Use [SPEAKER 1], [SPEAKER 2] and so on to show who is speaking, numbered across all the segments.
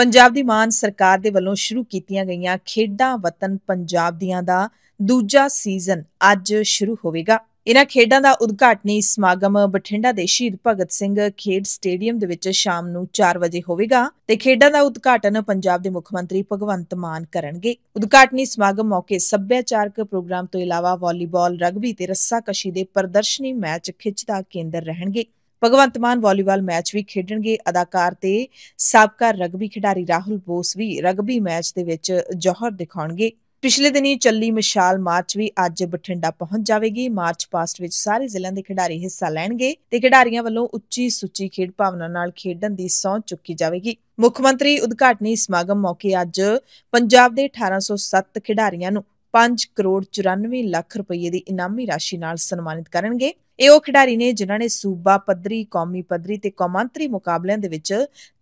[SPEAKER 1] ਪੰਜਾਬ ਦੀ ਮਾਨ ਸਰਕਾਰ ਦੇ ਵੱਲੋਂ ਸ਼ੁਰੂ ਕੀਤੀਆਂ ਗਈਆਂ ਖੇਡਾਂ ਵਤਨ ਪੰਜਾਬ ਦੀਆਂ ਦਾ ਦੂਜਾ ਸੀਜ਼ਨ ਅੱਜ ਸ਼ੁਰੂ ਹੋਵੇਗਾ ਇਹਨਾਂ ਖੇਡਾਂ ਦਾ ਉਦਘਾਟਨੀ ਸਮਾਗਮ ਬਠਿੰਡਾ ਦੇ ਸ਼ਹੀਦ ਭਗਤ ਸਿੰਘ ਖੇਡ ਸਟੇਡੀਅਮ ਦੇ ਵਿੱਚ ਸ਼ਾਮ ਨੂੰ 4 ਵਜੇ ਹੋਵੇਗਾ ਤੇ ਖੇਡਾਂ ਦਾ ਉਦਘਾਟਨ ਪੰਜਾਬ ਦੇ ਮੁੱਖ ਮੰਤਰੀ ਭਗਵੰਤ ਮਾਨ ਕਰਨਗੇ ਉਦਘਾਟਨੀ ਸਮਾਗਮ ਮੌਕੇ ਸੱਭਿਆਚਾਰਕ ਪ੍ਰੋਗਰਾਮ ਤੋਂ ਇਲਾਵਾ ਵਾਲੀਬਾਲ ਰਗਬੀ ਤੇ ਰੱਸਾਕਸ਼ੀ ਦੇ ਪ੍ਰਦਰਸ਼ਨੀ ਮੈਚ ਖਿੱਚ ਦਾ ਕੇਂਦਰ ਰਹਿਣਗੇ ਭਗਵੰਤ ਮਾਨ ਵਾਲੀਬਾਲ ਮੈਚ ਵੀ ਖੇਡਣਗੇ ਅਦਾਕਾਰ ਤੇ ਸਾਬਕਾ ਰਗਬੀ ਖਿਡਾਰੀ ਰਾਹੁਲ ਬੋਸ ਵੀ ਰਗਬੀ ਮੈਚ ਦੇ ਵਿੱਚ ਜੋਹਰ ਦਿਖਾਉਣਗੇ ਪਿਛਲੇ ਦਿਨੀ ਚੱਲੀ ਮਿਸ਼ਾਲ ਮਾਰਚ ਵੀ ਅੱਜ ਬਠਿੰਡਾ ਪਹੁੰਚ ਜਾਵੇਗੀ ਮਾਰਚ ਪਾਸਟ ਵਿੱਚ ਸਾਰੇ ਜ਼ਿਲ੍ਹਿਆਂ ਦੇ ਖਿਡਾਰੀ ਹਿੱਸਾ ਲੈਣਗੇ ਤੇ ਖਿਡਾਰੀਆਂ ਵੱਲੋਂ ਉੱਚੀ ਸੁੱਚੀ ਖੇਡ ਭਾਵਨਾ ਨਾਲ ਖੇਡਣ ਦੀ ਸੌਂ ਚੁੱਕੀ ਜਾਵੇਗੀ ਮੁੱਖ ਮੰਤਰੀ ਉਦਘਾਟਨੀ ਸਮਾਗਮ ਮੌਕੇ ਅੱਜ ਪੰਜਾਬ ਦੇ 1807 ਖਿਡਾਰੀਆਂ ਨੂੰ 5 ਕਰੋੜ 94 ਲੱਖ ਰੁਪਏ ਦੀ ਇਨਾਮੀ ਰਾਸ਼ੀ ਨਾਲ ਸਨਮਾਨਿਤ ਕਰਨਗੇ ਇਹ ਉਹ ਖਿਡਾਰੀ ਨੇ ਜਿਨ੍ਹਾਂ ਨੇ ਸੂਬਾ ਪੱਧਰੀ ਕੌਮੀ ਪੱਧਰੀ ਤੇ ਕੌਮਾਂਤਰੀ ਮੁਕਾਬਲਿਆਂ ਦੇ ਵਿੱਚ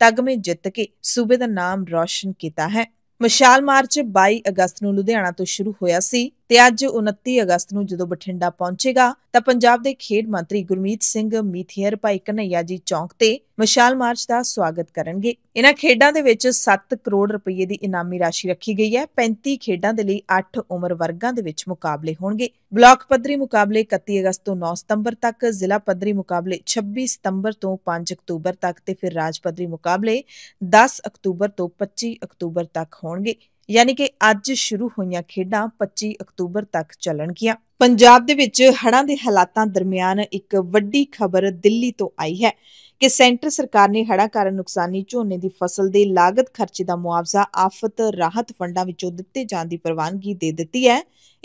[SPEAKER 1] ਤਗਮੇ ਜਿੱਤ ਕੇ ਸੂਬੇ ਦਾ ਨਾਮ ਰੌਸ਼ਨ ਕੀਤਾ ਹੈ ਮਸ਼ਾਲ ਮਾਰਚ 22 ਅਗਸਤ ਨੂੰ ਲੁਧਿਆਣਾ ਤੋਂ ਸ਼ੁਰੂ ਹੋਇਆ ਸੀ ਤੇ ਅੱਜ 29 ਅਗਸਤ ਨੂੰ ਜਦੋਂ ਬਠਿੰਡਾ ਪਹੁੰਚੇਗਾ ਤਾਂ ਪੰਜਾਬ ਦੇ ਖੇਡ ਮੰਤਰੀ ਗੁਰਮੀਤ ਸਿੰਘ ਮੀਥੀਅਰ ਭਾਈ ਕਨਈਆ ਜੀ ਚੌਂਕ ਤੇ ਮਸ਼ਾਲ ਮਾਰਚ ਦਾ ਸਵਾਗਤ ਕਰਨਗੇ ਇਹਨਾਂ ਖੇਡਾਂ ਦੇ ਵਿੱਚ 7 ਕਰੋੜ ਰੁਪਏ ਦੀ ਇਨਾਮੀ ਰਾਸ਼ੀ ਰੱਖੀ ਗਈ ਹੈ 35 ਖੇਡਾਂ ਦੇ ਲਈ 8 ਉਮਰ ਵਰਗਾਂ ਦੇ ਵਿੱਚ ਮੁਕਾਬਲੇ ਹੋਣਗੇ ਬਲਾਕ ਪੱਧਰੀ ਮੁਕਾਬਲੇ 31 ਅਗਸਤ ਤੋਂ 9 ਸਤੰਬਰ ਤੱਕ ਜ਼ਿਲ੍ਹਾ ਪੱਧਰੀ ਮੁਕਾਬਲੇ 26 ਸਤੰਬਰ ਤੋਂ 5 ਅਕਤੂਬਰ ਤੱਕ ਤੇ ਫਿਰ ਰਾਜ ਪੱਧਰੀ ਮੁਕਾਬਲੇ 10 ਅਕਤੂਬਰ ਤੋਂ 25 ਅਕਤੂਬਰ ਤੱਕ ਹੋਣਗੇ ਯਾਨੀ ਕਿ ਅੱਜ ਸ਼ੁਰੂ ਹੋਈਆਂ ਖੇਡਾਂ 25 ਅਕਤੂਬਰ ਤੱਕ ਚੱਲਣਗੀਆਂ ਪੰਜਾਬ ਦੇ ਵਿੱਚ ਹੜ੍ਹਾਂ ਦੇ ਹਾਲਾਤਾਂ ਦਰਮਿਆਨ ਇੱਕ ਵੱਡੀ ਖਬਰ ਦਿੱਲੀ ਤੋਂ ਆਈ ਹੈ ਕਿ ਸੈਂਟਰ ਸਰਕਾਰ ਨੇ ਹੜ੍ਹਾਂ ਕਾਰਨ ਨੁਕਸਾਨੀ ਝੋਨੇ ਦੀ ਫਸਲ ਦੇ ਲਾਗਤ ਖਰਚੇ ਦਾ ਮੁਆਵਜ਼ਾ ਆਫਤ ਰਾਹਤ ਫੰਡਾਂ ਵਿੱਚੋਂ ਦਿੱਤੇ ਜਾਣ ਦੀ ਪ੍ਰਵਾਨਗੀ ਦੇ ਦਿੱਤੀ ਹੈ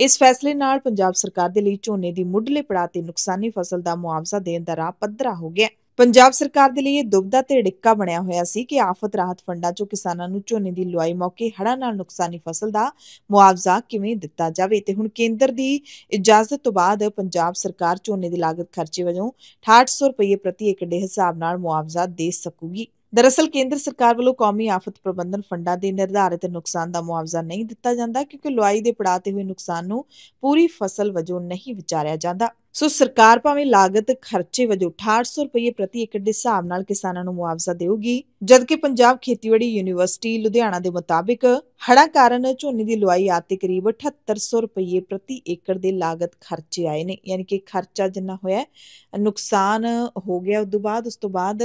[SPEAKER 1] ਇਸ ਫੈਸਲੇ ਨਾਲ ਪੰਜਾਬ ਸਰਕਾਰ ਦੇ ਲਈ ਝੋਨੇ ਦੀ ਮੁੱਢਲੇ ਪੜਾਅ ਤੇ ਨੁਕਸਾਨੀ ਫਸਲ ਦਾ ਮੁਆਵਜ਼ਾ ਦੇਣ ਦਾ ਰਾਹ ਪੱਧਰਾ ਹੋ ਗਿਆ ਹੈ ਪੰਜਾਬ ਸਰਕਾਰ ਦੇ ਲਈ ਇਹ ਦੁਬਦਾ ਤੇ ਡਿੱਕਾ ਬਣਿਆ ਹੋਇਆ ਸੀ ਕਿ ਆਫਤ ਰਾਹਤ ਫੰਡਾਂ ਚੋਂ ਕਿਸਾਨਾਂ ਨੂੰ ਝੋਨੇ ਦੀ ਲੁਆਈ ਮੌਕੇ ਹੜ੍ਹਾਂ ਨਾਲ ਨੁਕਸਾਨੀ ਫਸਲ ਦਾ ਮੁਆਵਜ਼ਾ ਕਿਵੇਂ ਦਿੱਤਾ ਜਾਵੇ ਤੇ ਹੁਣ ਕੇਂਦਰ ਦੀ ਇਜਾਜ਼ਤ ਤੋਂ ਬਾਅਦ ਪੰਜਾਬ ਸਰਕਾਰ ਝੋਨੇ ਦੀ ਲਾਗਤ ਖਰਚੇ ਵਜੋਂ 6800 ਰੁਪਏ ਪ੍ਰਤੀ ਏਕੜ ਦੇ ਹਿਸਾਬ ਨਾਲ ਮੁਆਵਜ਼ਾ ਦੇ ਸਕੂਗੀ ਦਰਅਸਲ ਕੇਂਦਰ ਸਰਕਾਰ ਵੱਲੋਂ ਕੌਮੀ ਆਫਤ ਪ੍ਰਬੰਧਨ ਫੰਡਾਂ ਦੇ ਨਿਰਧਾਰਿਤ ਨੁਕਸਾਨ ਦਾ ਮੁਆਵਜ਼ਾ ਨਹੀਂ ਦਿੱਤਾ ਜਾਂਦਾ ਕਿਉਂਕਿ ਲੁਆਈ ਦੇ ਪੜਾਅ ਤੇ ਹੋਏ ਨੁਕਸਾਨ ਨੂੰ ਪੂਰੀ ਫਸਲ ਵਜੋਂ ਨਹੀਂ ਵਿਚਾਰਿਆ ਜਾਂਦਾ ਸੋ ਸਰਕਾਰ ਭਾਵੇਂ ਲਾਗਤ ਖਰਚੇ ਵਜੋਂ 6800 ਰੁਪਏ ਪ੍ਰਤੀ ਏਕੜ ਦੇ ਹਿਸਾਬ ਨਾਲ ਕਿਸਾਨਾਂ ਨੂੰ ਮੁਆਵਜ਼ਾ ਦੇਊਗੀ ਜਦਕਿ ਪੰਜਾਬ ਖੇਤੀਬਾੜੀ ਯੂਨੀਵਰਸਿਟੀ ਲੁਧਿਆਣਾ ਦੇ ਮੁਤਾਬਿਕ ਹੜਾਂ ਕਾਰਨ ਝੋਨੇ ਦੀ ਲੁਆਈ ਤੇ ਕਰੀਬ 7800 ਰੁਪਏ ਪ੍ਰਤੀ ਏਕੜ ਦੇ ਲਾਗਤ ਖਰਚੇ ਆਏ ਨੇ ਯਾਨੀ ਕਿ ਖਰਚਾ ਜਿੰਨਾ ਹੋਇਆ ਨੁਕਸਾਨ ਹੋ ਗਿਆ ਉਸ ਤੋਂ ਬਾਅਦ ਉਸ ਤੋਂ ਬਾਅਦ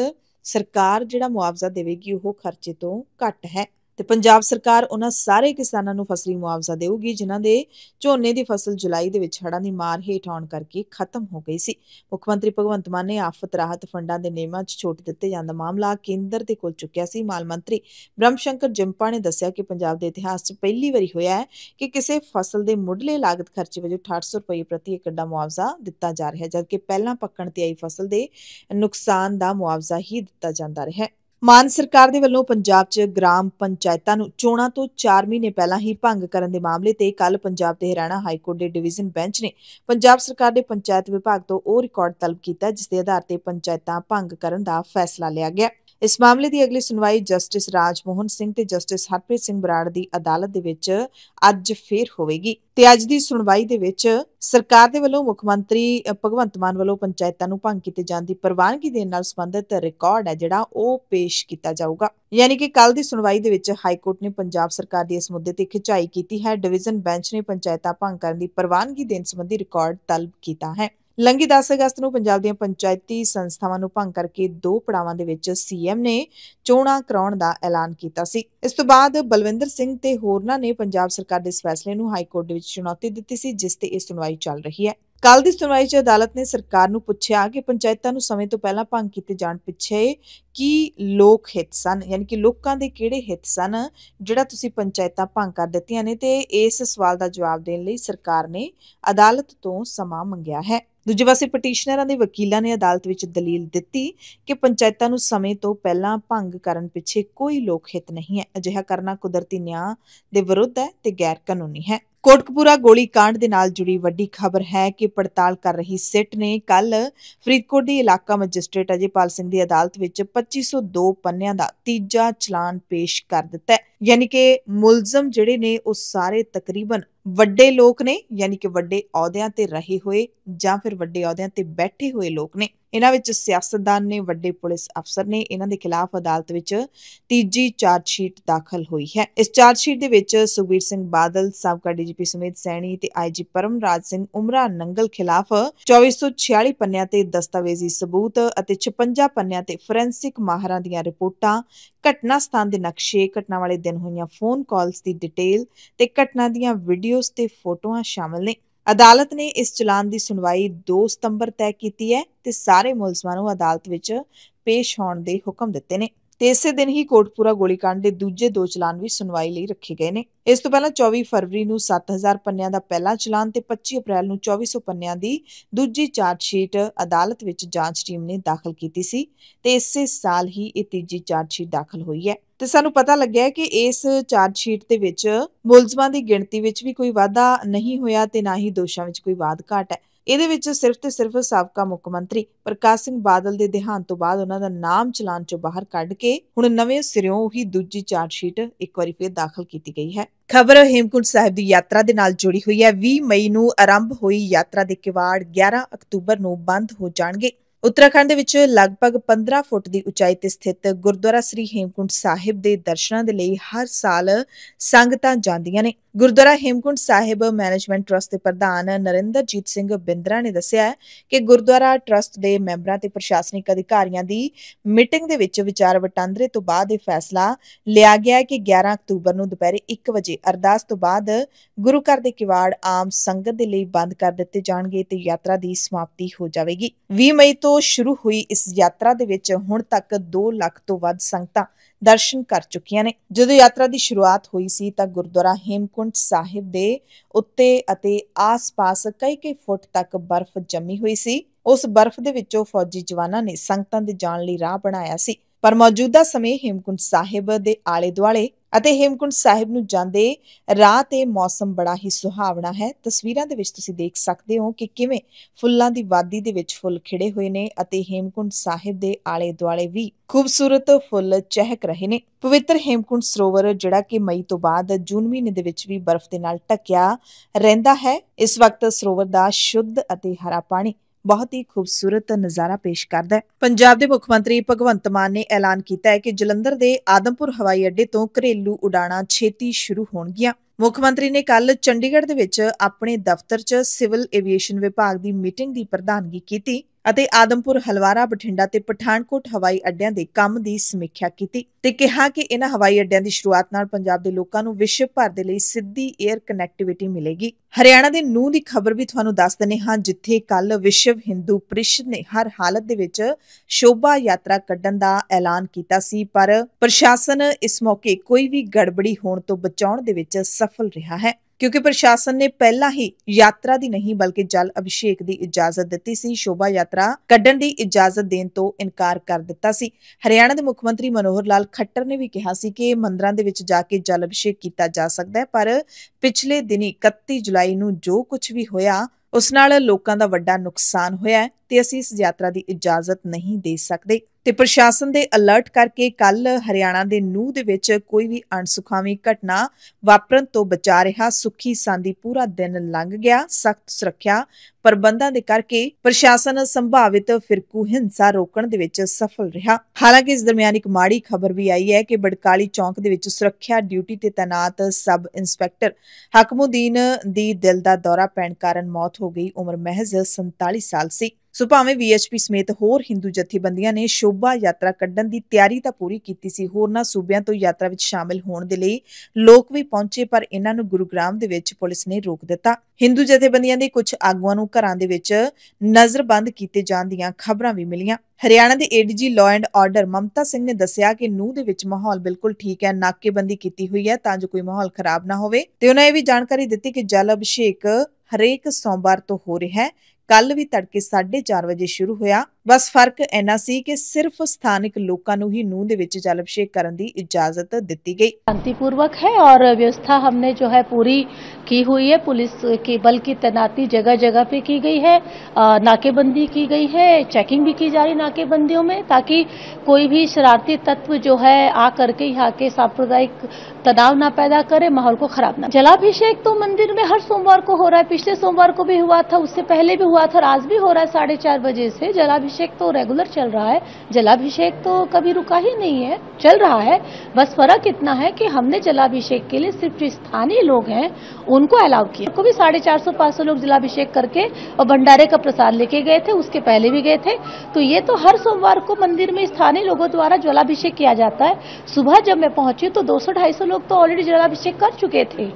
[SPEAKER 1] ਸਰਕਾਰ ਜਿਹੜਾ ਮੁਆਵਜ਼ਾ ਦੇਵੇਗੀ ਉਹ ਖਰਚੇ ਤੋਂ ਘੱਟ ਹੈ ਤੇ ਪੰਜਾਬ ਸਰਕਾਰ ਉਹਨਾਂ ਸਾਰੇ ਕਿਸਾਨਾਂ ਨੂੰ ਫਸਲੀ ਮੁਆਵਜ਼ਾ ਦੇਊਗੀ ਜਿਨ੍ਹਾਂ ਦੇ ਝੋਨੇ ਦੀ ਫਸਲ ਜੁਲਾਈ ਦੇ ਵਿੱਚ ਹੜ੍ਹਾਂ ਦੀ ਮਾਰ ਹੇਠ ਆਉਣ ਕਰਕੇ ਖਤਮ ਹੋ ਗਈ ਸੀ ਮੁੱਖ ਮੰਤਰੀ ਭਗਵੰਤ ਮਾਨ ਨੇ ਆਫਤ ਰਾਹਤ ਫੰਡਾਂ ਦੇ ਨਿਯਮਾਂ 'ਚ ਛੋਟ ਦਿੱਤੇ ਜਾਂਦਾ ਮਾਮਲਾ ਕੇਂਦਰ ਦੇ ਕੋਲ ਚੁੱਕਿਆ ਸੀ ਮਾਲ ਮੰਤਰੀ ਬ੍ਰਹਮਸ਼ੰਕਰ ਜਿੰਪਾ ਨੇ ਦੱਸਿਆ ਕਿ ਪੰਜਾਬ ਦੇ ਇਤਿਹਾਸ 'ਚ ਪਹਿਲੀ ਵਾਰੀ ਹੋਇਆ ਹੈ ਕਿ ਕਿਸੇ ਫਸਲ ਦੇ ਮੁੱਢਲੇ ਲਾਗਤ ਖਰਚੇ ਵਜੋਂ 800 ਰੁਪਏ ਪ੍ਰਤੀ ਏਕੜ ਦਾ ਮੁਆਵਜ਼ਾ ਦਿੱਤਾ ਜਾ ਰਿਹਾ ਹੈ ਜਦਕਿ ਪਹਿਲਾਂ ਪੱਕਣ ਤੇ ਆਈ ਫਸਲ ਦੇ ਨੁਕਸਾਨ ਦਾ ਮੁਆਵਜ਼ਾ ਹੀ ਦਿੱਤਾ ਜਾਂਦਾ ਰਿਹਾ ਹੈ ਮਾਨ ਸਰਕਾਰ ਦੇ ਵੱਲੋਂ ਪੰਜਾਬ 'ਚ ਗ੍ਰਾਮ ਪੰਚਾਇਤਾਂ ਨੂੰ ਚੋਣਾਂ ਤੋਂ 4 ਮਹੀਨੇ ਪਹਿਲਾਂ ਹੀ ਭੰਗ ਕਰਨ ਦੇ ਮਾਮਲੇ ਤੇ ਕੱਲ ਪੰਜਾਬ ਤੇ ਹਰਿਆਣਾ ਹਾਈ ਕੋਰਟ ਦੇ ਡਿਵੀਜ਼ਨ ਬੈਂਚ ਨੇ ਪੰਜਾਬ ਸਰਕਾਰ ਦੇ ਪੰਚਾਇਤ ਵਿਭਾਗ ਤੋਂ ਉਹ ਰਿਕਾਰਡ ਤਲਬ ਕੀਤਾ ਜਿਸ ਦੇ ਆਧਾਰ ਤੇ ਪੰਚਾਇਤਾਂ ਭੰਗ ਕਰਨ ਦਾ ਫੈਸਲਾ ਲਿਆ ਗਿਆ ਇਸ ਮਾਮਲੇ ਦੀ ਅਗਲੀ ਸੁਣਵਾਈ ਜਸਟਿਸ ਰਾਜਮੋਹਨ ਸਿੰਘ ਤੇ ਜਸਟਿਸ ਹਰਪ੍ਰੀਤ ਸਿੰਘ ਬਰਾੜ ਦੀ ਅਦਾਲਤ ਦੇ ਵਿੱਚ ਅੱਜ ਫੇਰ ਹੋਵੇਗੀ ਤੇ ਅੱਜ ਦੀ ਸੁਣਵਾਈ ਦੇ ਵਿੱਚ ਸਰਕਾਰ ਦੇ ਵੱਲੋਂ ਮੁੱਖ ਮੰਤਰੀ ਭਗਵੰਤ ਮਾਨ ਵੱਲੋਂ ਪੰਚਾਇਤਾਂ ਨੂੰ ਭੰਗ ਕੀਤੇ ਜਾਣ ਦੀ ਪ੍ਰਵਾਨਗੀ ਦੇਣ ਨਾਲ ਸੰਬੰਧਿਤ ਰਿਕਾਰਡ ਹੈ ਜਿਹੜਾ ਉਹ ਪੇਸ਼ ਕੀਤਾ ਜਾਊਗਾ ਯਾਨੀ ਕਿ ਕੱਲ ਦੀ ਸੁਣਵਾਈ ਦੇ ਵਿੱਚ ਹਾਈ ਕੋਰਟ ਨੇ ਪੰਜਾਬ ਸਰਕਾਰ ਦੀ ਇਸ ਮੁੱਦੇ ਤੇ ਖਿਚਾਈ ਕੀਤੀ ਹੈ ਡਿਵੀਜ਼ਨ ਬੈਂਚ ਨੇ ਪੰਚਾਇਤਾਂ ਭੰਗ ਕਰਨ ਦੀ ਪ੍ਰਵਾਨਗੀ ਦੇਣ ਸੰਬੰਧੀ ਰਿਕਾਰਡ ਤਲਬ ਕੀਤਾ ਹੈ ਲੰਗੀ 10 ਅਗਸਤ ਨੂੰ ਪੰਜਾਬ ਦੀਆਂ ਪੰਚਾਇਤੀ ਸੰਸਥਾਵਾਂ ਨੂੰ ਭੰਗ ਕਰਕੇ ਦੋ ਪੜਾਵਾਂ ਦੇ ਵਿੱਚ ਸੀਐਮ ਨੇ ਚੋਣਾਂ ਕਰਾਉਣ ਦਾ ਐਲਾਨ ਕੀਤਾ ਸੀ ਇਸ ਤੋਂ ਬਾਅਦ ਬਲਵਿੰਦਰ ਸਿੰਘ ਤੇ ਹੋਰਨਾਂ ਨੇ ਪੰਜਾਬ ਸਰਕਾਰ ਦੇ ਇਸ ਫੈਸਲੇ ਨੂੰ ਹਾਈ ਕੋਰਟ ਦੇ ਵਿੱਚ ਚੁਣੌਤੀ ਦਿੱਤੀ ਸੀ ਜਿਸ ਤੇ ਇਹ ਸੁਣਵਾਈ ਚੱਲ ਰਹੀ ਹੈ ਕੱਲ ਦੀ ਸੁਣਵਾਈ 'ਚ ਅਦਾਲਤ ਨੇ ਸਰਕਾਰ ਨੂੰ ਪੁੱਛਿਆ ਕਿ ਪੰਚਾਇਤਾਂ ਨੂੰ ਸਮੇਂ ਤੋਂ ਪਹਿਲਾਂ ਭੰਗ ਕੀਤੇ ਜਾਣ ਪਿੱਛੇ ਕੀ ਲੋਕ ਹਿੱਤ ਸਨ ਯਾਨੀ ਕਿ ਲੋਕਾਂ ਦੇ ਕਿਹੜੇ ਹਿੱਤ ਸਨ ਜਿਹੜਾ ਤੁਸੀਂ ਪੰਚਾਇਤਾਂ ਭੰਗ ਕਰ ਦਿੱਤੀਆਂ ਨੇ ਤੇ ਇਸ ਸਵਾਲ ਦਾ ਜਵਾਬ ਦੇਣ ਲਈ ਸਰਕਾਰ ਨੇ ਅਦਾਲਤ ਤੋਂ ਸਮਾਂ ਮੰਗਿਆ ਹੈ ਦੂਜੇ ਪਾਸੇ ਪਟੀਸ਼ਨਰਾਂ ਦੇ ਵਕੀਲਾਂ ਨੇ ਅਦਾਲਤ ਵਿੱਚ ਦਲੀਲ ਦਿੱਤੀ ਕਿ ਪੰਚਾਇਤਾਂ ਨੂੰ ਸਮੇਂ ਤੋਂ ਪਹਿਲਾਂ ਭੰਗ ਕਰਨ ਪਿੱਛੇ ਕੋਈ ਲੋਕ ਹਿੱਤ ਨਹੀਂ ਹੈ ਅਜਿਹਾ ਕਰਨਾ ਕੁਦਰਤੀ ਨਿਆਂ ਦੇ ਵਿਰੁੱਧ ਹੈ ਤੇ ਗੈਰ ਕਾਨੂੰਨੀ ਹੈ ਕੋਟਕਪੂਰਾ ਗੋਲੀ ਕਾਂਡ ਦੇ ਨਾਲ ਜੁੜੀ ਵੱਡੀ ਖਬਰ ਹੈ ਕਿ ਪੜਤਾਲ ਕਰ ਰਹੀ ਸਿੱਟ ਨੇ ਕੱਲ ਫਰੀਦਕੋਟ ਦੀ ਇਲਾਕਾ ਮੈਜਿਸਟ੍ਰੇਟ ਅਜੇਪਾਲ ਸਿੰਘ ਦੀ ਅਦਾਲਤ ਵਿੱਚ 2502 ਪੰਨਿਆਂ ਦਾ ਤੀਜਾ ਚਲਾਨ ਪੇਸ਼ ਕਰ ਦਿੱਤਾ ਹੈ ਯਾਨੀ ਕਿ ਮੁਲਜ਼ਮ ਜਿਹੜੇ ਨੇ ਉਹ ਸਾਰੇ ਤਕਰੀਬਨ ਵੱਡੇ ਲੋਕ ਨੇ ਯਾਨੀ ਕਿ ਵੱਡੇ ਅਹੁਦਿਆਂ ਤੇ ਰਹੇ ਹੋਏ ਜਾਂ ਫਿਰ ਵੱਡੇ ਅਹੁਦਿਆਂ ਤੇ ਬੈਠੇ ਹੋਏ ਲੋਕ ਨੇ ਇਹਨਾਂ ਵਿੱਚ ਸਿਆਸਤਦਾਨ ਨੇ ਵੱਡੇ ਪੁਲਿਸ ਅਫਸਰ ਨੇ ਇਹਨਾਂ ਦੇ ਖਿਲਾਫ ਅਦਾਲਤ ਵਿੱਚ ਤੀਜੀ ਚਾਰਜ ਸ਼ੀਟ ਦਾਖਲ ਹੋਈ ਹੈ ਇਸ ਚਾਰਜ ਸ਼ੀਟ ਦੇ ਵਿੱਚ ਸੁਖਬੀਰ ਸਿੰਘ ਬਾਦਲ ਸਾਬਕਾ ਡੀਜੀਪੀ ਸੁਮੇਤ ਸੈਣੀ ਤੇ ਆਈਜੀ ਪਰਮਰਾਜ ਸਿੰਘ ਉਮਰਾ ਨੰਗਲ ਖਿਲਾਫ 2446 ਪੰਨਿਆਂ ਤੇ ਦਸਤਾਵੇਜ਼ੀ ਸਬੂਤ ਅਤੇ 56 ਪੰਨਿਆਂ ਤੇ ਫੋਰੈਂਸਿਕ ਮਾਹਰਾਂ ਦੀਆਂ ਰਿਪੋਰਟਾਂ ਘਟਨਾ ਸਥਾਨ ਦੇ ਨਕਸ਼ੇ ਘਟਨਾ ਵਾਲੇ ਦਿਨ ਹੋਈਆਂ ਫੋਨ ਕਾਲਸ ਦੀ ਡਿਟੇਲ ਤੇ ਘਟਨਾ ਦੀਆਂ ਵੀਡੀਓਜ਼ ਤੇ ਫੋਟੋਆਂ ਸ਼ਾਮਲ ਨੇ ਅਦਾਲਤ ਨੇ ਇਸ ਚਲਾਨ ਦੀ ਸੁਣਵਾਈ 2 ਸਤੰਬਰ ਤੈਅ ਕੀਤੀ ਹੈ ਤੇ ਸਾਰੇ ਮੁਲਜ਼ਮਾਂ ਨੂੰ ਅਦਾਲਤ ਵਿੱਚ ਪੇਸ਼ ਹੋਣ ਦੇ ਹੁਕਮ ਦਿੱਤੇ ਨੇ ਤੇ ਇਸੇ ਦਿਨ ਹੀ ਕੋਟਪੂਰਾ ਗੋਲੀकांड ਦੇ ਦੂਜੇ ਦੋ ਚਲਾਨ ਵੀ ਸੁਣਵਾਈ ਲਈ ਰੱਖੇ ਗਏ ਨੇ ਇਸ ਤੋਂ ਪਹਿਲਾਂ 24 ਫਰਵਰੀ ਨੂੰ 7000 ਪੰਨਿਆਂ ਦਾ ਪਹਿਲਾ ਚਲਾਨ ਤੇ 25 ਅਪ੍ਰੈਲ ਨੂੰ 2400 ਪੰਨਿਆਂ ਦੀ ਦੂਜੀ ਚਾਰਜ ਸ਼ੀਟ ਅਦਾਲਤ ਵਿੱਚ ਜਾਂਚ ਟੀਮ ਨੇ ਦਾਖਲ ਕੀਤੀ ਸੀ ਤੇ ਇਸੇ ਸਾਲ ਹੀ ਇਹ ਤੀਜੀ ਚਾਰਜ ਸ਼ੀਟ ਦਾਖਲ ਹੋਈ ਹੈ ਤੇ ਸਾਨੂੰ ਪਤਾ ਲੱਗਿਆ ਕਿ ਇਸ ਚਾਰਜ ਸ਼ੀਟ ਦੇ ਵਿੱਚ ਮੁਲਜ਼ਮਾਂ ਦੀ ਗਿਣਤੀ ਵਿੱਚ ਵੀ ਕੋਈ ਵਾਧਾ ਨਹੀਂ ਹੋਇਆ ਤੇ ਨਾ ਹੀ ਦੋਸ਼ਾਂ ਵਿੱਚ ਕੋਈ ਵਾਧ ਘਾਟ ਹੈ ਇਹਦੇ ਵਿੱਚ ਸਿਰਫ ਤੇ ਸਿਰਫ ਸਾਬਕਾ ਮੁੱਖ ਮੰਤਰੀ ਪ੍ਰਕਾਸ਼ ਸਿੰਘ ਬਾਦਲ ਦੇ ਦੇਹਾਂਤ ਤੋਂ ਬਾਅਦ ਉਹਨਾਂ ਦਾ ਨਾਮ ਚਲਾਨ ਚੋਂ ਬਾਹਰ ਕੱਢ ਕੇ ਹੁਣ ਨਵੇਂ ਸਿਰਿਓਂ ਹੀ ਦੂਜੀ ਚਾਰਜ ਸ਼ੀਟ ਇੱਕ ਵਾਰੀ ਫੇਰ ਦਾਖਲ ਕੀਤੀ ਗਈ ਹੈ ਖਬਰ ਹੇਮਕੁੰਟ ਸਾਹਿਬ ਦੀ ਯਾਤਰਾ ਦੇ ਨਾਲ ਜੁੜੀ ਹੋਈ ਹੈ 20 ਮਈ ਨੂੰ ਆਰੰਭ ਹੋਈ ਯਾਤਰਾ ਦੇ ਕਿਵਾੜ 11 ਅਕਤੂਬਰ ਨੂੰ ਬੰਦ ਹੋ ਜਾਣਗੇ ਉੱਤਰਾਖੰਡ ਦੇ ਵਿੱਚ ਲਗਭਗ 15 ਫੁੱਟ ਦੀ ਉਚਾਈ ਤੇ ਸਥਿਤ ਗੁਰਦੁਆਰਾ ਸ੍ਰੀ ਹੇਮਕੁੰਟ ਸਾਹਿਬ ਦੇ ਦਰਸ਼ਨਾਂ ਦੇ ਲਈ ਹਰ ਸਾਲ ਸੰਗਤਾਂ ਜਾਂਦੀਆਂ ਨੇ ਗੁਰਦੁਆਰਾ ਹਿਮਕੁੰਡ ਸਾਹਿਬ ਮੈਨੇਜਮੈਂਟ ਟਰਸਟ ਦੇ ਪ੍ਰਧਾਨ ਨਰਿੰਦਰਜੀਤ ਸਿੰਘ ਬਿੰਦਰਾ ਨੇ ਦੱਸਿਆ ਕਿ ਗੁਰਦੁਆਰਾ ਟਰਸਟ ਦੇ ਮੈਂਬਰਾਂ ਤੇ ਪ੍ਰਸ਼ਾਸਨਿਕ ਅਧਿਕਾਰੀਆਂ ਦੀ ਮੀਟਿੰਗ ਦੇ ਵਿੱਚ ਵਿਚਾਰ ਵਟਾਂਦਰੇ ਤੋਂ ਬਾਅਦ ਇਹ ਫੈਸਲਾ ਲਿਆ ਗਿਆ ਕਿ 11 ਅਕਤੂਬਰ ਨੂੰ ਦੁਪਹਿਰੇ 1 ਵਜੇ ਅਰਦਾਸ ਤੋਂ ਬਾਅਦ ਗੁਰੂ ਘਰ ਦੇ ਕਿਵਾੜ ਆਮ ਸੰਗਤ ਦੇ ਲਈ ਬੰਦ ਕਰ ਦਿੱਤੇ ਜਾਣਗੇ ਤੇ ਯਾਤਰਾ ਦੀ ਸਮਾਪਤੀ ਹੋ ਜਾਵੇਗੀ 20 ਮਈ ਤੋਂ ਸ਼ੁਰੂ ਹੋਈ ਇਸ ਯਾਤਰਾ ਦੇ ਵਿੱਚ ਹੁਣ ਤੱਕ 2 ਲੱਖ ਤੋਂ ਵੱਧ ਸੰਗਤਾਂ ਦਰਸ਼ਨ ਕਰ ਚੁੱਕੀਆਂ ਨੇ ਜਦੋਂ ਯਾਤਰਾ ਦੀ ਸ਼ੁਰੂਆਤ ਹੋਈ ਸੀ ਤਾਂ ਗੁਰਦੁਆਰਾ ਹੇਮਕੁੰਟ ਸਾਹਿਬ ਦੇ ਉੱਤੇ ਅਤੇ ਆਸ-ਪਾਸ ਕਈ ਕਈ ਫੁੱਟ ਤੱਕ ਬਰਫ਼ ਜੰਮੀ ਹੋਈ ਸੀ ਉਸ ਬਰਫ਼ ਦੇ ਵਿੱਚੋਂ ਫੌਜੀ ਜਵਾਨਾਂ ਨੇ ਸੰਗਤਾਂ ਦੇ ਜਾਣ ਲਈ ਰਾਹ ਬਣਾਇਆ ਸੀ ਪਰ ਮੌਜੂਦਾ ਸਮੇਂ ਹੇਮਕੁੰਟ ਸਾਹਿਬ ਦੇ ਆਲੇ ਦੁਆਲੇ ਅਤੇ ਹੇਮਕੁੰਟ ਸਾਹਿਬ ਨੂੰ ਜਾਂਦੇ ਰਾਹ ਤੇ ਮੌਸਮ ਬੜਾ ਹੀ ਸੁਹਾਵਣਾ ਹੈ ਤਸਵੀਰਾਂ ਦੇ ਵਿੱਚ ਤੁਸੀਂ ਦੇਖ ਸਕਦੇ ਹੋ ਕਿ ਕਿਵੇਂ ਫੁੱਲਾਂ ਦੀ ਵਾਦੀ ਦੇ ਵਿੱਚ ਫੁੱਲ ਖਿੜੇ ਹੋਏ ਨੇ ਅਤੇ ਹੇਮਕੁੰਟ ਸਾਹਿਬ ਦੇ ਆਲੇ ਦੁਆਲੇ ਵੀ ਖੂਬਸੂਰਤ ਫੁੱਲ ਚਹਿਕ ਰਹੇ ਨੇ ਪਵਿੱਤਰ ਹੇਮਕੁੰਟ ਸਰੋਵਰ ਜਿਹੜਾ ਕਿ ਮਈ ਤੋਂ ਬਾਅਦ ਜੂਨ ਮਹੀਨੇ ਦੇ ਵਿੱਚ ਵੀ ਬਰਫ਼ ਦੇ ਨਾਲ ਟਕਿਆ ਰਹਿੰਦਾ ਹੈ ਇਸ ਵਕਤ ਸਰੋਵਰ ਦਾ ਸ਼ੁੱਧ ਅਤੇ ਹਰਾ ਪਾਣੀ ਬਹੁਤ ਹੀ ਖੂਬਸੂਰਤ ਨਜ਼ਾਰਾ ਪੇਸ਼ ਕਰਦਾ ਹੈ ਪੰਜਾਬ ਦੇ ਮੁੱਖ ਮੰਤਰੀ ਭਗਵੰਤ ਮਾਨ ਨੇ ਐਲਾਨ ਕੀਤਾ ਹੈ ਕਿ ਜਲੰਧਰ ਦੇ ਆਦਮਪੁਰ ਹਵਾਈ ਅੱਡੇ ਤੋਂ ਘਰੇਲੂ ਉਡਾਣਾਂ ਛੇਤੀ ਸ਼ੁਰੂ ਹੋਣਗੀਆਂ ਮੁੱਖ ਮੰਤਰੀ ਨੇ ਕੱਲ ਚੰਡੀਗੜ੍ਹ ਦੇ ਵਿੱਚ ਆਪਣੇ ਦਫ਼ਤਰ 'ਚ ਸਿਵਲ ਐਵੀਏਸ਼ਨ ਵਿਭਾਗ ਦੀ ਮੀਟਿੰਗ ਦੀ ਪ੍ਰਧਾਨਗੀ ਕੀਤੀ ਅਤੇ ਆਦਮਪੁਰ ਹਲਵਾਰਾ ਬਠਿੰਡਾ ਤੇ ਪਠਾਨਕੋਟ ਹਵਾਈ ਅੱਡਿਆਂ ਦੇ ਕੰਮ ਦੀ ਸਮੀਖਿਆ ਕੀਤੀ ਤੇ ਕਿਹਾ ਕਿ ਇਹਨਾਂ ਹਵਾਈ ਅੱਡਿਆਂ ਦੀ ਸ਼ੁਰੂਆਤ ਨਾਲ ਪੰਜਾਬ ਦੇ ਲੋਕਾਂ ਨੂੰ ਵਿਸ਼ਵ ਭਰ ਦੇ ਲਈ ਸਿੱਧੀ 에ਅਰ ਕਨੈਕਟੀਵਿਟੀ ਮਿਲੇਗੀ ਹਰਿਆਣਾ ਦੇ ਨੂੰ ਦੀ ਖਬਰ ਵੀ ਤੁਹਾਨੂੰ ਦੱਸ ਦਨੇ ਹਾਂ ਜਿੱਥੇ ਕੱਲ ਵਿਸ਼ਵ ਹਿੰਦੂ ਪ੍ਰੀਸ਼ਦ ਨੇ ਹਰ ਹਾਲਤ ਦੇ ਵਿੱਚ ਸ਼ੋਭਾ ਯਾਤਰਾ ਕੱਢਣ ਦਾ ਐਲਾਨ ਕੀਤਾ ਸੀ ਪਰ ਪ੍ਰਸ਼ਾਸਨ ਇਸ ਮੌਕੇ ਕੋਈ ਵੀ ਗੜਬੜੀ ਹੋਣ ਤੋਂ ਬਚਾਉਣ ਦੇ ਵਿੱਚ ਸਫਲ ਰਿਹਾ ਹੈ ਕਿਉਂਕਿ ਪ੍ਰਸ਼ਾਸਨ ਨੇ ਪਹਿਲਾਂ ਹੀ ਯਾਤਰਾ ਦੀ ਨਹੀਂ ਬਲਕਿ ਜਲ ਅਭਿਸ਼ੇਕ ਦੀ ਇਜਾਜ਼ਤ ਦਿੱਤੀ ਸੀ ਸ਼ੋਭਾ ਯਾਤਰਾ ਕੱਢਣ ਦੀ ਇਜਾਜ਼ਤ ਦੇਣ ਤੋਂ ਇਨਕਾਰ ਕਰ ਦਿੱਤਾ ਸੀ ਹਰਿਆਣਾ ਦੇ ਮੁੱਖ ਮੰਤਰੀ ਮਨੋਹਰ ਲਾਲ ਖੱਟਰ ਨੇ ਵੀ ਕਿਹਾ ਸੀ ਕਿ ਮੰਦਰਾਂ ਦੇ ਵਿੱਚ ਜਾ ਕੇ ਜਲ ਅਭਿਸ਼ੇਕ ਕੀਤਾ ਜਾ ਸਕਦਾ ਹੈ ਪਰ ਪਿਛਲੇ ਦਿਨੀ 31 ਜੁਲਾਈ ਨੂੰ ਜੋ ਕੁਝ ਵੀ ਹੋਇਆ ਉਸ ਨਾਲ ਲੋਕਾਂ ਦਾ ਵੱਡਾ ਨੁਕਸਾਨ ਹੋਇਆ ਤੇ ਅਸੀਂ ਇਸ ਯਾਤਰਾ ਦੀ ਇਜਾਜ਼ਤ ਨਹੀਂ ਦੇ ਸਕਦੇ ਤੇ ਪ੍ਰਸ਼ਾਸਨ ਦੇ ਅਲਰਟ ਕਰਕੇ ਕੱਲ ਹਰਿਆਣਾ ਦੇ ਨੂਹ ਦੇ ਵਿੱਚ ਕੋਈ ਵੀ ਅਣਸੁਖਾਵੀ ਘਟਨਾ ਵਾਪਰਨ ਤੋਂ ਬਚਾ ਰਿਹਾ ਸੁਖੀ ਸਾਂਦੀ ਪੂਰਾ ਦਿਨ ਲੰਘ ਗਿਆ ਸਖਤ ਸੁਰੱਖਿਆ ਪ੍ਰਬੰਧਾਂ ਦੇ ਕਰਕੇ ਪ੍ਰਸ਼ਾਸਨ ਸੰਭਾਵਿਤ ਫਿਰਕੂ ਹਿੰਸਾ ਰੋਕਣ ਦੇ ਵਿੱਚ ਸਫਲ ਰਿਹਾ ਹਾਲਾਂਕਿ ਇਸ ਦਰਮਿਆਨ ਇੱਕ ਮਾੜੀ ਖਬਰ ਵੀ ਆਈ ਹੈ ਕਿ ਬੜਕਾਲੀ ਚੌਂਕ ਦੇ ਵਿੱਚ ਸੁਰੱਖਿਆ ਡਿਊਟੀ ਤੇ ਤਾਇਨਾਤ ਸਬ ਇੰਸਪੈਕਟਰ ਹਕਮੁਦੀਨ ਦੀ ਦਿਲ ਦਾ ਦੌਰਾ ਪੈਣ ਕਾਰਨ ਮੌਤ ਹੋ ਗਈ ਉਮਰ ਮਹਿਜ਼ 47 ਸਾਲ ਸੀ ਸੋ ਭਾਵੇਂ ਵੀਐਚਪੀ ਸਮੇਤ ਹੋਰ ਹਿੰਦੂ ਜਥੇਬੰਦੀਆਂ ਨੇ ਸ਼ੋਭਾ ਯਾਤਰਾ ਕੱਢਣ ਦੀ ਤਿਆਰੀ ਤਾਂ ਪੂਰੀ ਕੀਤੀ ਸੀ ਹੋਰਨਾਂ ਸੂਬਿਆਂ ਤੋਂ ਯਾਤਰਾ ਵਿੱਚ ਸ਼ਾਮਿਲ ਹੋਣ ਦੇ ਲਈ ਲੋਕ ਵੀ ਪਹੁੰਚੇ ਪਰ ਇਹਨਾਂ ਨੂੰ ਗੁਰੂਗ੍ਰਾਮ ਦੇ ਵਿੱਚ ਪੁਲਿਸ ਨੇ ਰੋਕ ਦਿੱਤਾ ਹਿੰਦੂ ਜਥੇਬੰਦੀਆਂ ਦੇ ਕੁਝ ਆਗੂਆਂ ਨੂੰ ਘਰਾਂ ਦੇ ਵਿੱਚ ਨਜ਼ਰਬੰਦ ਕੀਤੇ ਜਾਣ ਦੀਆਂ ਖਬਰਾਂ ਵੀ ਮਿਲੀਆਂ ਹਰਿਆਣਾ ਦੇ ADG law and order Mamta Singh ਨੇ ਦੱਸਿਆ ਕਿ ਨੂਹ ਦੇ ਵਿੱਚ ਮਾਹੌਲ ਬਿਲਕੁਲ ਠੀਕ ਹੈ ਨਾਕੇਬੰਦੀ ਕੀਤੀ ਹੋਈ ਹੈ ਤਾਂ ਜੋ ਕੋਈ ਮਾਹੌਲ ਖਰਾਬ ਨਾ ਹੋਵੇ ਤੇ ਉਹਨਾਂ ਇਹ ਵੀ ਜਾਣਕਾਰੀ ਦਿੱਤੀ ਕਿ ਜਲ ਅਭਿਸ਼ੇਕ ਹਰੇਕ ਸੋਮਵਾਰ ਤੋਂ ਹੋ ਰਿਹਾ ਹੈ ਕੱਲ ਵੀ ਤੜਕੇ 4:30 ਵਜੇ ਸ਼ੁਰੂ ਹੋਇਆ बस फर्क एना सी ਕਿ सिर्फ स्थानिक लोगों ਨੂੰ ਹੀ ਨੂਹ ਦੇ ਵਿੱਚ ਜਲ ਅਭਿਸ਼ੇਕ ਕਰਨ ਦੀ ਇਜਾਜ਼ਤ शांतिपूर्वक है और व्यवस्था हमने जो है पूरी की हुई है पुलिस के बल की तैनाती जगह जगह पे की गई है नाकेबंदी की गई है चेकिंग भी की जा रही नाकेबंदियों में ताकि कोई भी शरारती तत्व जो है आ करके यहाँ के सांप्रदायिक तनाव ना पैदा करे माहौल को खराब ना जलाभिषेक तो मंदिर में हर सोमवार को हो रहा है पिछले सोमवार को भी हुआ था उससे पहले भी हुआ था और आज भी हो रहा है साढ़े चार बजे से जलाभिषेक जलाभिषेक तो रेगुलर चल रहा है जलाभिषेक तो कभी रुका ही नहीं है चल रहा है बस फर्क इतना है कि हमने जलाभिषेक के लिए सिर्फ जो स्थानीय लोग हैं उनको अलाउ किया उनको भी साढ़े चार सौ पाँच सौ लोग जलाभिषेक करके और भंडारे का प्रसाद लेके गए थे उसके पहले भी गए थे तो ये तो हर सोमवार को मंदिर में स्थानीय लोगों द्वारा जलाभिषेक किया जाता है सुबह जब मैं पहुंची तो दो सौ ढाई सौ लोग तो ऑलरेडी जलाभिषेक कर चुके थे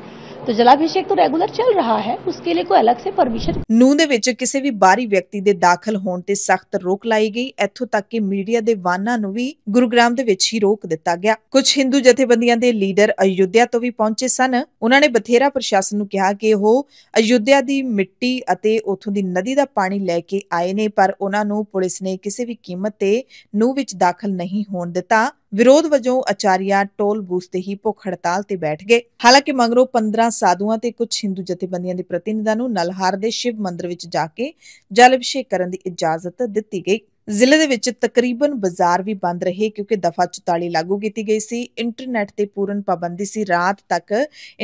[SPEAKER 1] ਜਲਾ ਅਭਿਸ਼ੇਕ ਤੋ ਰੈਗੂਲਰ ਚੱਲ ਰਹਾ ਹੈ ਉਸਕੇ ਲਈ ਕੋਈ ਅਲੱਗ ਸੇ ਪਰਮਿਸ਼ਨ ਨੂੰ ਦੇ ਵਿੱਚ ਕਿਸੇ ਵੀ ਬਾਹਰੀ ਵਿਅਕਤੀ ਦੇ ਦਾਖਲ ਹੋਣ ਤੇ ਸਖਤ ਰੋਕ ਲਾਈ ਗਈ ਇੱਥੋਂ ਤੱਕ ਕਿ ਮੀਡੀਆ ਦੇ ਵਾਹਨਾਂ ਨੂੰ ਵੀ ਗੁਰੂਗ੍ਰਾਮ ਦੇ ਵਿੱਚ ਹੀ ਰੋਕ ਦਿੱਤਾ ਗਿਆ ਕੁਝ ਹਿੰਦੂ ਜਥੇਬੰਦੀਆਂ ਦੇ ਲੀਡਰ ਅਯੁੱਧਿਆ ਤੋਂ ਵੀ ਪਹੁੰਚੇ ਸਨ ਉਹਨਾਂ ਨੇ ਬਥੇਰਾ ਪ੍ਰਸ਼ਾਸਨ ਨੂੰ ਕਿਹਾ ਕਿ ਉਹ ਅਯੁੱਧਿਆ ਦੀ ਮਿੱਟੀ ਅਤੇ ਉਥੋਂ ਦੀ ਨਦੀ ਦਾ ਪਾਣੀ ਲੈ ਕੇ ਆਏ ਨੇ ਪਰ ਉਹਨਾਂ ਨੂੰ ਪੁਲਿਸ ਨੇ ਕਿਸੇ ਵੀ ਕੀਮਤ ਤੇ ਨੂੰ ਵਿੱਚ ਦਾਖਲ ਨਹੀਂ ਹੋਣ ਦਿੱਤਾ ਵਿਰੋਧ ਵਜੋਂ ਅਚਾਰੀਆ ਟੋਲ ਬੂਸ ਤੇ ਹੀ ਭੁੱਖ ਹੜਤਾਲ ਤੇ ਬੈਠ ਗਏ ਹਾਲਾਂਕਿ ਮੰਗਰੋਂ 15 ਸਾਧੂਆਂ ਤੇ ਕੁਝ ਹਿੰਦੂ ਜਥੇਬੰਦੀਆਂ ਦੇ ਪ੍ਰਤੀਨਿਧਾਂ ਨੂੰ ਨਲਹਾਰ ਦੇ ਸ਼ਿਵ ਮੰਦਿਰ ਵਿੱਚ ਜਾ ਕੇ ਜਲ ਅਭਿਸ਼ੇਕ ਕਰਨ ਦੀ ਇਜਾਜ਼ਤ ਦਿੱਤੀ ਗਈ ਜ਼ਿਲ੍ਹੇ ਦੇ ਵਿੱਚ ਤਕਰੀਬਨ ਬਾਜ਼ਾਰ ਵੀ ਬੰਦ ਰਹੇ ਕਿਉਂਕਿ ਦਫਾ 44 ਲਾਗੂ ਕੀਤੀ ਗਈ ਸੀ ਇੰਟਰਨੈਟ ਤੇ ਪੂਰਨ ਪਾਬੰਦੀ ਸੀ ਰਾਤ ਤੱਕ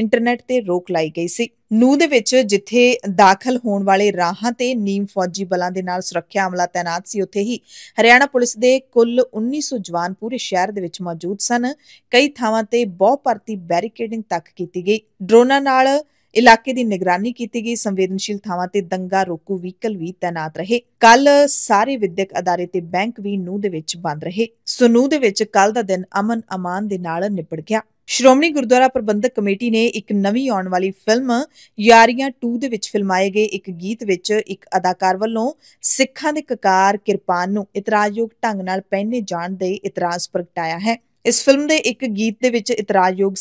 [SPEAKER 1] ਇੰਟਰਨੈਟ ਤੇ ਰੋਕ ਲਾਈ ਗਈ ਸੀ ਨੂ ਦੇ ਵਿੱਚ ਜਿੱਥੇ ਦਾਖਲ ਹੋਣ ਵਾਲੇ ਰਾਹਾਂ ਤੇ ਨੀਮ ਫੌਜੀ ਬਲਾਂ ਦੇ ਨਾਲ ਸੁਰੱਖਿਆ ਅਮਲਾ ਤਾਇਨਾਤ ਸੀ ਉੱਥੇ ਹੀ ਹਰਿਆਣਾ ਪੁਲਿਸ ਦੇ ਕੁੱਲ 1900 ਜਵਾਨ ਪੂਰੇ ਸ਼ਹਿਰ ਦੇ ਵਿੱਚ ਮੌਜੂਦ ਸਨ ਕਈ ਥਾਵਾਂ ਤੇ ਬਹੁ ਭਰਤੀ ਬੈਰੀਕੇਡਿੰਗ ਤੱਕ ਕੀਤੀ ਗਈ ਡਰੋਨਾਂ ਨਾਲ ਇਲਾਕੇ ਦੀ ਨਿਗਰਾਨੀ ਕੀਤੀ ਗਈ ਸੰਵੇਦਨਸ਼ੀਲ ਥਾਵਾਂ ਤੇ ਦੰਗਾ ਰੋਕੂ ਵਹੀਕਲ ਵੀ ਤਾਇਨਾਤ ਰਹੇ ਕੱਲ ਸਾਰੇ ਵਿਦਿਅਕ ਅਦਾਰੇ ਤੇ ਬੈਂਕ ਵੀ ਨੂੰ ਦੇ ਵਿੱਚ ਬੰਦ ਰਹੇ ਨੂੰ ਦੇ ਵਿੱਚ ਕੱਲ ਦਾ ਦਿਨ ਅਮਨ ਅਮਾਨ ਦੇ ਨਾਲ ਨਿਪਟ ਗਿਆ ਸ਼੍ਰੋਮਣੀ ਗੁਰਦੁਆਰਾ ਪ੍ਰਬੰਧਕ ਕਮੇਟੀ ਨੇ ਇੱਕ ਨਵੀਂ ਆਉਣ ਵਾਲੀ ਫਿਲਮ ਯਾਰੀਆਂ 2 ਦੇ ਵਿੱਚ ਫਿਲਮਾਏ ਗਏ ਇੱਕ ਗੀਤ ਵਿੱਚ ਇੱਕ ਅਦਾਕਾਰ ਵੱਲੋਂ ਸਿੱਖਾਂ ਦੇ ਕਕਾਰ ਕਿਰਪਾਨ ਨੂੰ ਇਤਰਾਜ਼ਯੋਗ ਢੰਗ ਨਾਲ ਪਹਿਨੇ ਜਾਣ ਦੇ ਇਤਰਾਜ਼ ਪ੍ਰਗਟਾਇਆ ਹੈ ਇਸ ਫਿਲਮ ਦੇ ਇੱਕ ਗੀਤ ਦੇ ਵਿੱਚ ਇਤਰਾਜ਼ਯੋਗ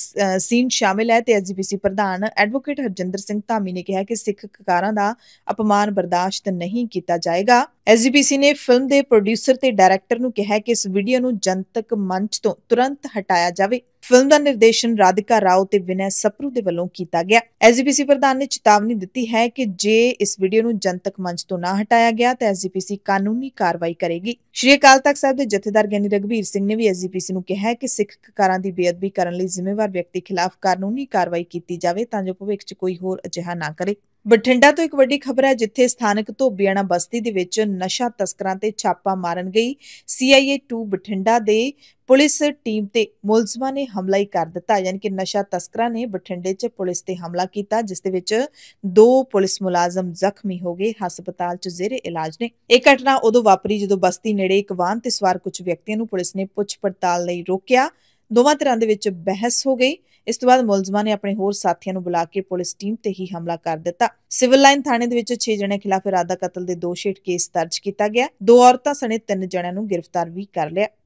[SPEAKER 1] ਸੀਨ ਸ਼ਾਮਿਲ ਹੈ ਤੇ ਐਸਜੀਪੀਸੀ ਪ੍ਰਧਾਨ ਐਡਵੋਕੇਟ ਹਰਜਿੰਦਰ ਸਿੰਘ ਧਾਮੀ ਨੇ ਕਿਹਾ ਕਿ ਸਿੱਖ ਕਕਾਰਾਂ ਦਾ ਅਪਮਾਨ ਬਰਦਾਸ਼ਤ ਨਹੀਂ ਕੀਤਾ ਜਾਏਗਾ ਐਸਜੀਪੀਸੀ ਨੇ ਫਿਲਮ ਦੇ ਪ੍ਰੋਡਿਊਸਰ ਤੇ ਡਾਇਰੈਕਟਰ ਨੂੰ ਕਿਹਾ ਕਿ ਇਸ ਵੀਡੀਓ ਨੂੰ ਜਨਤਕ ਮੰਚ ਤੋਂ ਤੁਰੰਤ ਹਟਾਇਆ ਜਾਵੇ ਫਿਲਮ ਦਾ ਨਿਰਦੇਸ਼ਨ ਰਾਧਿਕਾ ਰਾਓ ਤੇ ਵਿਨੈ ਸਪਰੂ ਦੇ ਵੱਲੋਂ ਕੀਤਾ ਗਿਆ ਐਸਜੀਪੀਸੀ ਪ੍ਰਧਾਨ ਨੇ ਚੇਤਾਵਨੀ ਦਿੱਤੀ ਹੈ ਕਿ ਜੇ ਇਸ ਵੀਡੀਓ ਨੂੰ ਜਨਤਕ ਮੰਚ ਤੋਂ ਨਾ ਹਟਾਇਆ ਗਿਆ ਤਾਂ ਐਸਜੀਪੀਸੀ ਕਾਨੂੰਨੀ ਕਾਰਵਾਈ ਕਰੇਗੀ ਸ਼੍ਰੀ ਅਕਾਲ ਤਖਤ ਸਾਹਿਬ ਦੇ ਜਥੇਦਾਰ ਗਿਆਨੀ ਰਗਵੀਰ ਸਿੰਘ ਨੇ ਵੀ ਐਸਜੀਪੀਸੀ ਨੂੰ ਕਿਹਾ ਹੈ ਕਿ ਸਿੱਖ ਕਾਰਾਂ ਦੀ ਬੇਅਦਬੀ ਕਰਨ ਲਈ ਜ਼ਿੰਮੇਵਾਰ ਵਿਅਕਤੀ ਖਿਲਾਫ ਕਾਨੂੰਨੀ ਕਾਰਵਾਈ ਕੀਤੀ ਜਾਵੇ ਤਾਂ ਜੋ ਭਵਿੱਖ 'ਚ ਕੋਈ ਹੋਰ ਅਜਿਹਾ ਨਾ ਕਰੇ ਬਠਿੰਡਾ ਤੋਂ ਇੱਕ ਵੱਡੀ ਖਬਰ ਹੈ ਜਿੱਥੇ ਸਥਾਨਕ ਧੋਬੀਆਣਾ ਬਸਤੀ ਦੇ ਵਿੱਚ ਨਸ਼ਾ ਤਸਕਰਾਂ ਤੇ ਛਾਪਾ ਮਾਰਨ ਗਈ ਸੀਆਈਏ 2 ਬਠਿੰਡਾ ਦੇ ਪੁਲਿਸ ਟੀਮ ਤੇ ਮੁਲਜ਼ਮਾਂ ਨੇ ਹਮਲਾ ਹੀ ਕਰ ਦਿੱਤਾ ਯਾਨੀ ਕਿ ਨਸ਼ਾ ਤਸਕਰਾਂ ਨੇ ਬਠਿੰਡੇ 'ਚ ਪੁਲਿਸ ਤੇ ਹਮਲਾ ਕੀਤਾ ਜਿਸ ਦੇ ਵਿੱਚ ਦੋ ਪੁਲਿਸ ਮੁਲਾਜ਼ਮ ਜ਼ਖਮੀ ਹੋ ਗਏ ਹਸਪਤਾਲ 'ਚ ਜ਼ੇਰੇ ਇਲਾਜ ਨੇ ਇਹ ਘਟਨਾ ਉਦੋਂ ਵਾਪਰੀ ਜਦੋਂ ਬਸਤੀ ਨੇੜੇ ਇੱਕ ਵਾਹਨ ਤੇ ਸਵਾਰ ਕੁਝ ਵਿਅਕਤੀਆਂ ਨੂੰ ਪੁਲਿਸ ਨੇ ਪੁੱਛ ਪੜਤਾਲ ਲਈ ਰੋਕਿਆ ਦੋਵਾਂ ਧਿਰਾਂ ਦੇ ਵਿੱਚ ਬਹਿਸ ਹੋ ਗਈ ਇਸ ਤੋਂ ਬਾਅਦ ਮੁਲਜ਼ਮਾਂ ਨੇ ਆਪਣੇ ਹੋਰ ਸਾਥੀਆਂ ਨੂੰ ਬੁਲਾ ਕੇ ਪੁਲਿਸ ਟੀਮ ਤੇ ਹੀ ਹਮਲਾ ਕਰ ਦਿੱਤਾ ਸਿਵਲ ਲਾਈਨ ਥਾਣੇ ਦੇ ਵਿੱਚ 6 ਜਣੇ ਖਿਲਾਫ ਇਰਾਦਾ ਕਤਲ ਦੇ ਦੋਸ਼ ਹੇਠ ਕੇਸ ਦਰਜ ਕੀਤਾ ਗਿਆ ਦੋ ਔਰਤਾਂ ਸਣੇ 3 ਜਣਿਆਂ ਨੂੰ ਗ੍ਰਿਫਤਾਰ ਵੀ ਕਰ ਲਿਆ